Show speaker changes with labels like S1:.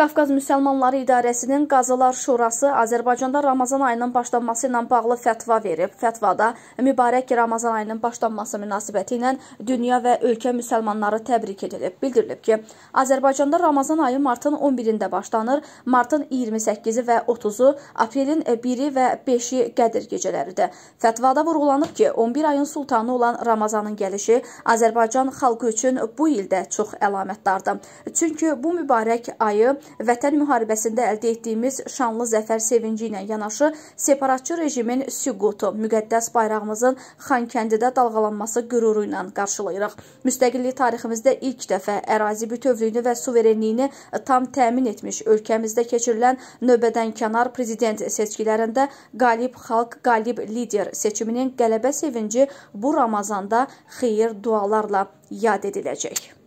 S1: Qafqaz Müsəlmanları İdarəsinin Qazılar Şurası Azərbaycanda Ramazan ayının başlanması ilə bağlı fətva verib. Fətvada mübarək Ramazan ayının başlanması münasibəti ilə dünya və ölkə müsəlmanları təbrik edilib. Bildirilib ki, Azərbaycanda Ramazan ayı martın 11-də başlanır, martın 28-i və 30-u, aprelin 1-i və 5-i Qədir gecələridir. Fətvada vurğulanıb ki, 11 ayın sultanı olan Ramazanın gəlişi Azərbaycan xalqı üçün bu ildə çox əlamətdardır. Çünki bu mübarək ayı vətən müharibəsində əldə etdiyimiz şanlı zəfər sevinci ilə yanaşı separatçı rejimin süqutu, müqəddəs bayrağımızın Xankəndidə dalğalanması qüruru ilə qarşılayırıq. Müstəqillik tariximizdə ilk dəfə ərazi bütövlüyünü və suverenliyini tam təmin etmiş ölkəmizdə keçirilən növbədən kənar prezident seçkilərində qalib xalq, qalib lider seçiminin qələbə sevinci bu Ramazanda xeyir dualarla yad ediləcək.